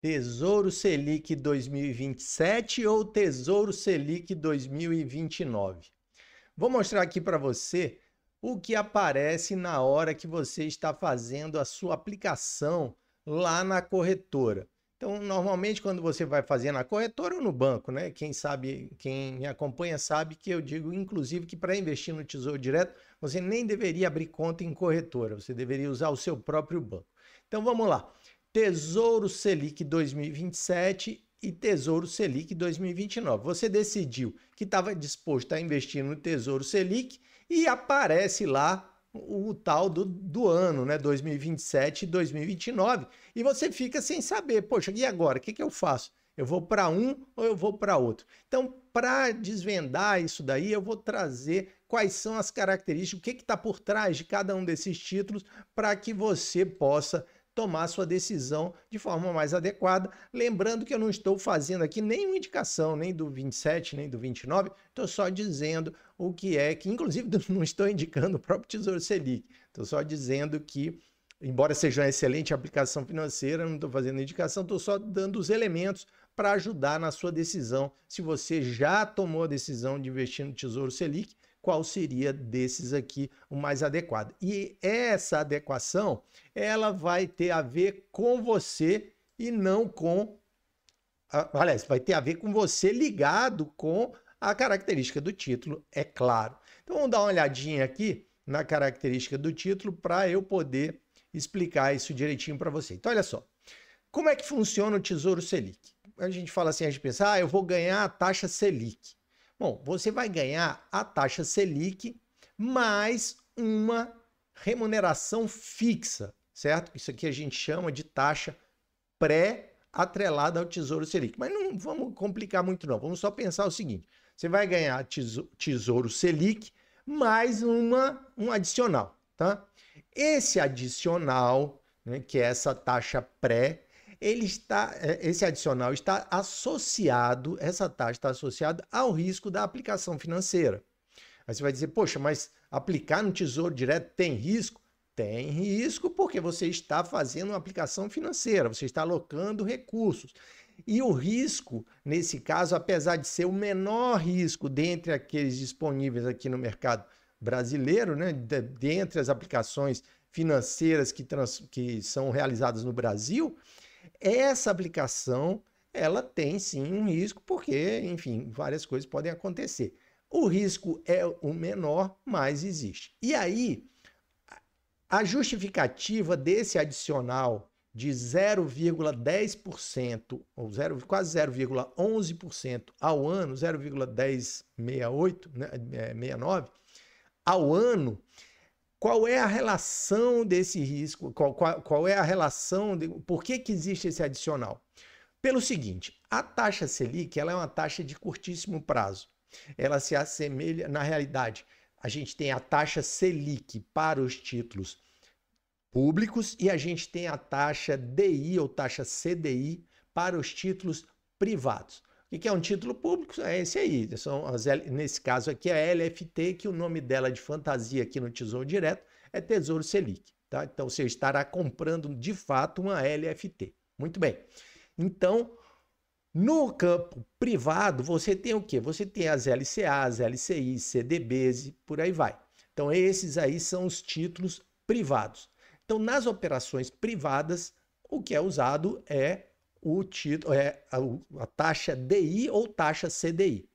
Tesouro Selic 2027 ou Tesouro Selic 2029. Vou mostrar aqui para você o que aparece na hora que você está fazendo a sua aplicação lá na corretora. Então, normalmente quando você vai fazer na corretora ou no banco, né? Quem sabe, quem me acompanha sabe que eu digo inclusive que para investir no Tesouro Direto, você nem deveria abrir conta em corretora, você deveria usar o seu próprio banco. Então, vamos lá. Tesouro Selic 2027 e Tesouro Selic 2029. Você decidiu que estava disposto a investir no Tesouro Selic e aparece lá o tal do, do ano, né? 2027 e 2029. E você fica sem saber, poxa, e agora? O que, que eu faço? Eu vou para um ou eu vou para outro? Então, para desvendar isso daí, eu vou trazer quais são as características, o que está por trás de cada um desses títulos, para que você possa tomar sua decisão de forma mais adequada. Lembrando que eu não estou fazendo aqui nenhuma indicação, nem do 27, nem do 29, estou só dizendo o que é que, inclusive, não estou indicando o próprio Tesouro Selic, estou só dizendo que. Embora seja uma excelente aplicação financeira, não estou fazendo indicação, estou só dando os elementos para ajudar na sua decisão. Se você já tomou a decisão de investir no Tesouro Selic, qual seria desses aqui o mais adequado. E essa adequação, ela vai ter a ver com você e não com aliás, vai ter a ver com você ligado com a característica do título, é claro. Então vamos dar uma olhadinha aqui na característica do título para eu poder explicar isso direitinho para você. Então olha só. Como é que funciona o Tesouro Selic? A gente fala assim, a gente pensa, ah, eu vou ganhar a taxa Selic. Bom, você vai ganhar a taxa Selic mais uma remuneração fixa, certo? Isso aqui a gente chama de taxa pré-atrelada ao Tesouro Selic. Mas não vamos complicar muito não, vamos só pensar o seguinte. Você vai ganhar Tesouro Selic mais uma, um adicional, tá? Esse adicional, né, que é essa taxa pré ele está, é, esse adicional está associado, essa taxa está associada ao risco da aplicação financeira. Aí você vai dizer, poxa, mas aplicar no Tesouro Direto tem risco? Tem risco porque você está fazendo uma aplicação financeira, você está alocando recursos. E o risco, nesse caso, apesar de ser o menor risco dentre aqueles disponíveis aqui no mercado brasileiro, né, dentre as aplicações financeiras que, trans, que são realizadas no Brasil, essa aplicação, ela tem sim um risco, porque, enfim, várias coisas podem acontecer. O risco é o menor, mas existe. E aí, a justificativa desse adicional de 0,10% ou 0, quase 0,11% ao ano, 0,1068, né, 69 é, ao ano, qual é a relação desse risco, qual, qual, qual é a relação, de, por que, que existe esse adicional? Pelo seguinte, a taxa Selic ela é uma taxa de curtíssimo prazo. Ela se assemelha, na realidade, a gente tem a taxa Selic para os títulos públicos e a gente tem a taxa DI ou taxa CDI para os títulos privados. O que é um título público? É esse aí. São as, nesse caso aqui, a LFT, que o nome dela de fantasia aqui no Tesouro Direto é Tesouro Selic. Tá? Então você estará comprando de fato uma LFT. Muito bem. Então, no campo privado, você tem o quê? Você tem as LCAs, LCIs, CDBs, e por aí vai. Então, esses aí são os títulos privados. Então, nas operações privadas, o que é usado é o título é a, a taxa DI ou taxa CDI.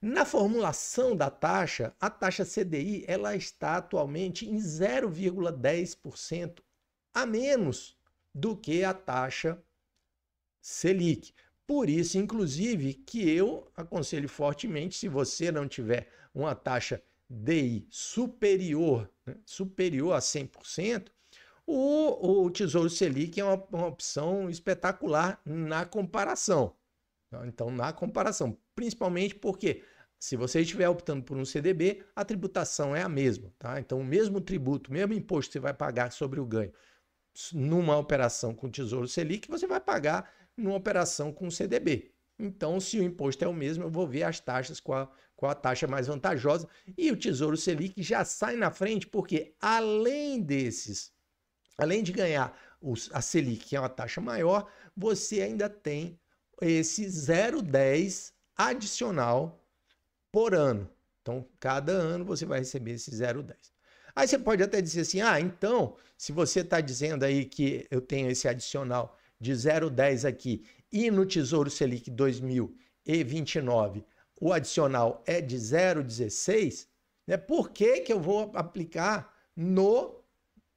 Na formulação da taxa, a taxa CDI ela está atualmente em 0,10% a menos do que a taxa Selic. Por isso, inclusive, que eu aconselho fortemente, se você não tiver uma taxa DI superior, né, superior a 100%, o, o Tesouro Selic é uma, uma opção espetacular na comparação. Tá? Então, na comparação, principalmente porque se você estiver optando por um CDB, a tributação é a mesma, tá? Então, o mesmo tributo, o mesmo imposto que você vai pagar sobre o ganho numa operação com o Tesouro Selic, você vai pagar numa operação com o CDB. Então, se o imposto é o mesmo, eu vou ver as taxas, qual, qual a taxa mais vantajosa. E o Tesouro Selic já sai na frente, porque além desses além de ganhar os, a Selic, que é uma taxa maior, você ainda tem esse 0,10 adicional por ano. Então, cada ano você vai receber esse 0,10. Aí você pode até dizer assim: ah, então, se você está dizendo aí que eu tenho esse adicional de 0,10 aqui e no Tesouro Selic 2029 o adicional é de 0,16, né? por que, que eu vou aplicar no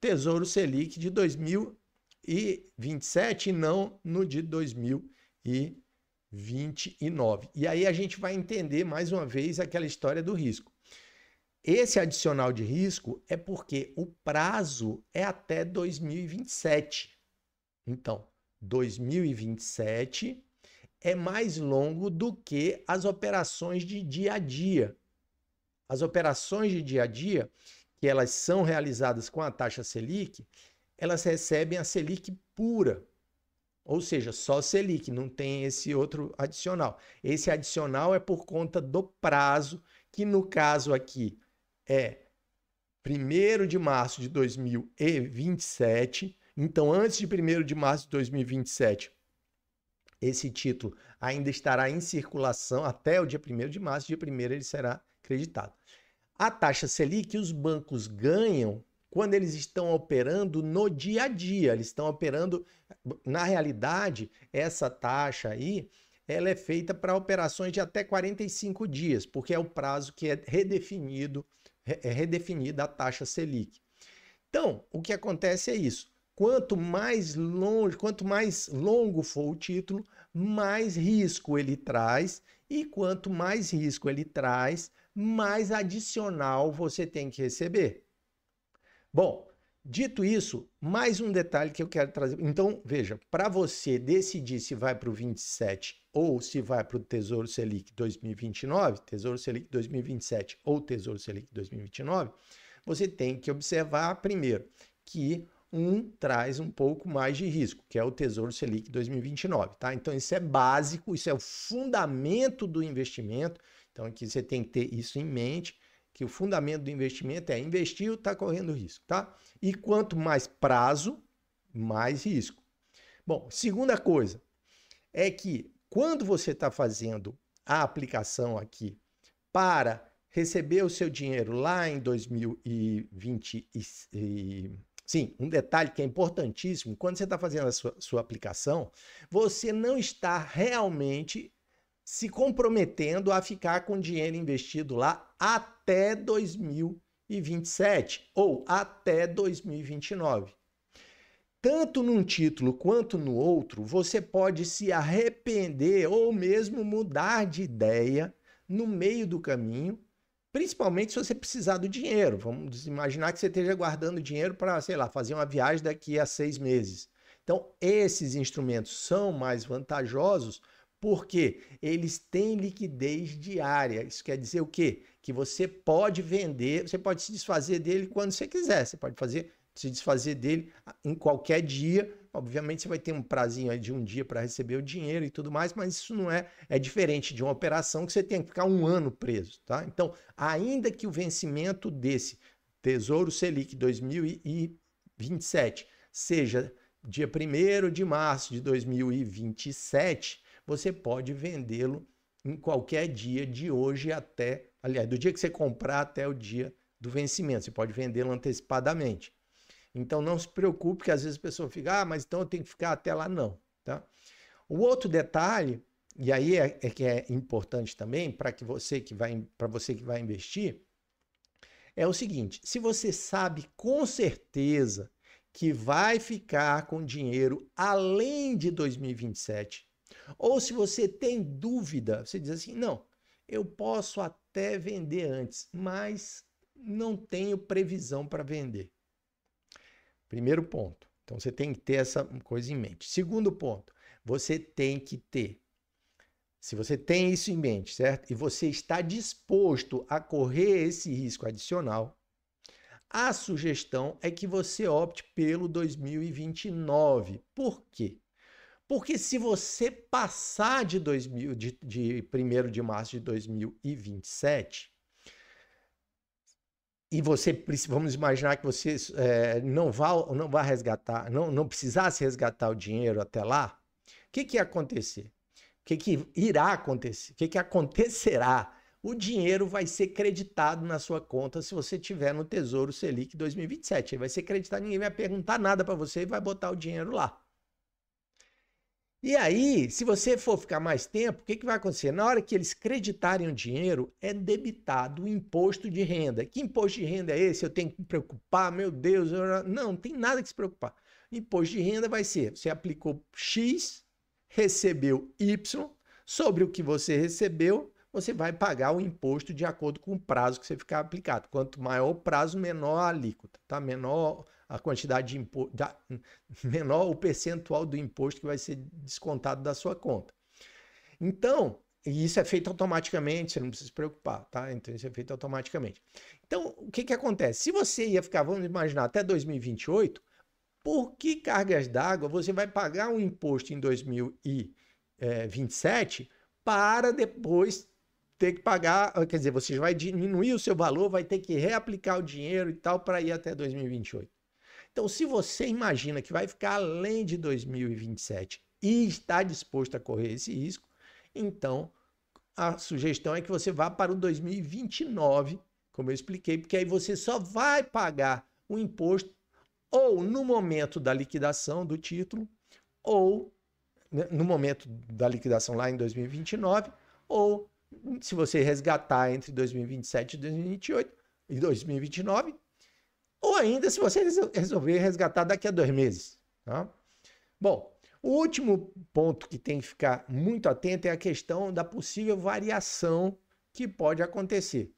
Tesouro Selic de 2027 e não no de 2029. E aí a gente vai entender mais uma vez aquela história do risco. Esse adicional de risco é porque o prazo é até 2027. Então, 2027 é mais longo do que as operações de dia a dia. As operações de dia a dia que elas são realizadas com a taxa Selic, elas recebem a Selic pura. Ou seja, só Selic, não tem esse outro adicional. Esse adicional é por conta do prazo, que no caso aqui é 1 de março de 2027. Então, antes de 1 de março de 2027, esse título ainda estará em circulação até o dia 1 de março, dia 1 ele será creditado. A taxa Selic os bancos ganham quando eles estão operando no dia a dia, eles estão operando na realidade essa taxa aí, ela é feita para operações de até 45 dias, porque é o prazo que é redefinido, é redefinida a taxa Selic. Então, o que acontece é isso. Quanto mais longe, quanto mais longo for o título, mais risco ele traz, e quanto mais risco ele traz, mais adicional você tem que receber. Bom, dito isso, mais um detalhe que eu quero trazer. Então, veja, para você decidir se vai para o 27 ou se vai para o Tesouro Selic 2029, Tesouro Selic 2027 ou Tesouro Selic 2029, você tem que observar primeiro que um traz um pouco mais de risco, que é o Tesouro Selic 2029, tá? Então isso é básico, isso é o fundamento do investimento então aqui você tem que ter isso em mente, que o fundamento do investimento é investir ou está correndo risco, tá? E quanto mais prazo, mais risco. Bom, segunda coisa é que quando você está fazendo a aplicação aqui para receber o seu dinheiro lá em 2020 e, Sim, um detalhe que é importantíssimo: quando você está fazendo a sua, sua aplicação, você não está realmente se comprometendo a ficar com dinheiro investido lá até 2027 ou até 2029. Tanto num título quanto no outro, você pode se arrepender ou mesmo mudar de ideia no meio do caminho, principalmente se você precisar do dinheiro. Vamos imaginar que você esteja guardando dinheiro para, sei lá, fazer uma viagem daqui a seis meses. Então, esses instrumentos são mais vantajosos porque eles têm liquidez diária. Isso quer dizer o quê? Que você pode vender, você pode se desfazer dele quando você quiser, você pode fazer se desfazer dele em qualquer dia. Obviamente você vai ter um prazinho de um dia para receber o dinheiro e tudo mais, mas isso não é é diferente de uma operação que você tem que ficar um ano preso, tá? Então, ainda que o vencimento desse Tesouro Selic 2027 seja dia 1 de março de 2027, você pode vendê-lo em qualquer dia de hoje até, aliás, do dia que você comprar até o dia do vencimento. Você pode vendê-lo antecipadamente. Então não se preocupe, que às vezes a pessoa fica, ah, mas então eu tenho que ficar até lá, não. Tá? O outro detalhe, e aí é, é que é importante também para que você que vai para você que vai investir, é o seguinte: se você sabe com certeza que vai ficar com dinheiro além de 2027, ou se você tem dúvida, você diz assim: não, eu posso até vender antes, mas não tenho previsão para vender. Primeiro ponto. Então você tem que ter essa coisa em mente. Segundo ponto, você tem que ter. Se você tem isso em mente, certo? E você está disposto a correr esse risco adicional, a sugestão é que você opte pelo 2029. Por quê? Porque se você passar de, 2000, de, de 1 de março de 2027, e você, vamos imaginar que você é, não, vá, não vá resgatar, não, não precisasse resgatar o dinheiro até lá, o que, que ia acontecer? O que, que irá acontecer? O que, que acontecerá? O dinheiro vai ser creditado na sua conta se você tiver no Tesouro Selic 2027. Ele vai ser creditado, ninguém vai perguntar nada para você e vai botar o dinheiro lá. E aí, se você for ficar mais tempo, o que, que vai acontecer? Na hora que eles creditarem o dinheiro, é debitado o imposto de renda. Que imposto de renda é esse? Eu tenho que me preocupar? Meu Deus, eu... não, não tem nada que se preocupar. Imposto de renda vai ser: você aplicou X, recebeu Y, sobre o que você recebeu, você vai pagar o imposto de acordo com o prazo que você ficar aplicado. Quanto maior o prazo, menor a alíquota, tá? Menor a quantidade de imposto, menor o percentual do imposto que vai ser descontado da sua conta. Então, e isso é feito automaticamente, você não precisa se preocupar, tá? Então isso é feito automaticamente. Então, o que que acontece? Se você ia ficar, vamos imaginar, até 2028, por que cargas d'água você vai pagar um imposto em 2027 eh, para depois ter que pagar, ah, quer dizer, você vai diminuir o seu valor, vai ter que reaplicar o dinheiro e tal para ir até 2028. Então, se você imagina que vai ficar além de 2027 e está disposto a correr esse risco, então a sugestão é que você vá para o 2029, como eu expliquei, porque aí você só vai pagar o imposto ou no momento da liquidação do título, ou né, no momento da liquidação lá em 2029, ou se você resgatar entre 2027 e 2028 e 2029, ou ainda se você resolver resgatar daqui a dois meses. Tá? Bom, o último ponto que tem que ficar muito atento é a questão da possível variação que pode acontecer.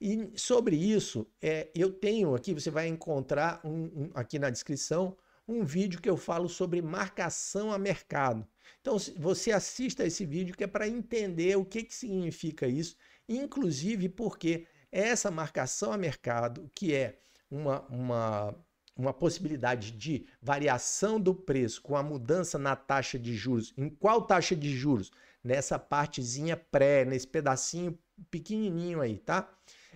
E sobre isso, é, eu tenho aqui, você vai encontrar um, um, aqui na descrição um vídeo que eu falo sobre marcação a mercado. Então, você assista esse vídeo que é para entender o que, que significa isso, inclusive porque essa marcação a mercado, que é uma, uma, uma possibilidade de variação do preço com a mudança na taxa de juros. Em qual taxa de juros? Nessa partezinha pré, nesse pedacinho pequenininho aí, tá?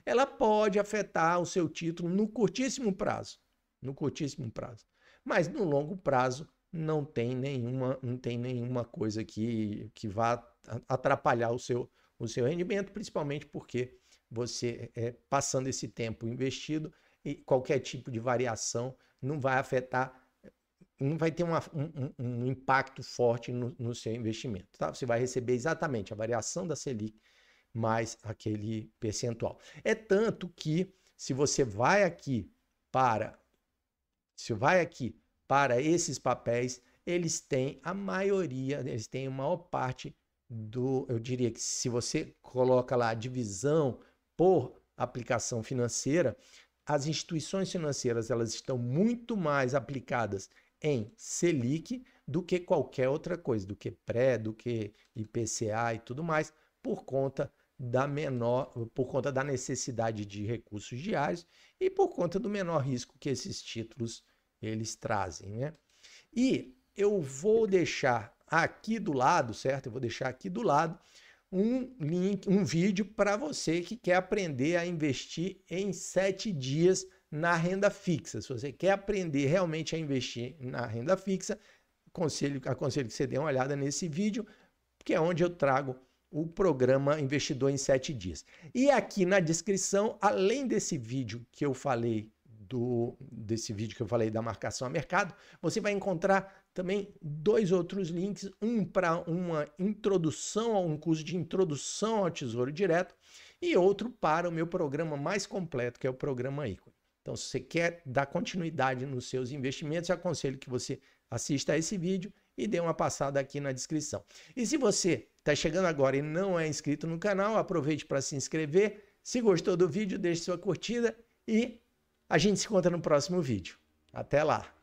Ela pode afetar o seu título no curtíssimo prazo, no curtíssimo prazo. Mas no longo prazo não tem nenhuma, não tem nenhuma coisa que, que vá atrapalhar o seu, o seu rendimento, principalmente porque você é, é passando esse tempo investido, qualquer tipo de variação não vai afetar não vai ter uma, um, um, impacto forte no, no, seu investimento. Tá? Você vai receber exatamente a variação da Selic mais aquele percentual. É tanto que se você vai aqui para se vai aqui para esses papéis, eles têm a maioria, eles têm a maior parte do, eu diria que se você coloca lá a divisão por aplicação financeira, as instituições financeiras elas estão muito mais aplicadas em Selic do que qualquer outra coisa, do que pré, do que IPCA e tudo mais, por conta da menor, por conta da necessidade de recursos diários e por conta do menor risco que esses títulos eles trazem, né? E eu vou deixar aqui do lado, certo? Eu vou deixar aqui do lado um link, um vídeo para você que quer aprender a investir em sete dias na renda fixa. Se você quer aprender realmente a investir na renda fixa, aconselho, aconselho que você dê uma olhada nesse vídeo, que é onde eu trago o programa Investidor em sete Dias. E aqui na descrição, além desse vídeo que eu falei do desse vídeo que eu falei da marcação a mercado, você vai encontrar também dois outros links, um para uma introdução um curso de introdução ao Tesouro Direto e outro para o meu programa mais completo, que é o programa Ícone. Então, se você quer dar continuidade nos seus investimentos, eu aconselho que você assista a esse vídeo e dê uma passada aqui na descrição. E se você está chegando agora e não é inscrito no canal, aproveite para se inscrever. Se gostou do vídeo, deixe sua curtida e a gente se encontra no próximo vídeo. Até lá!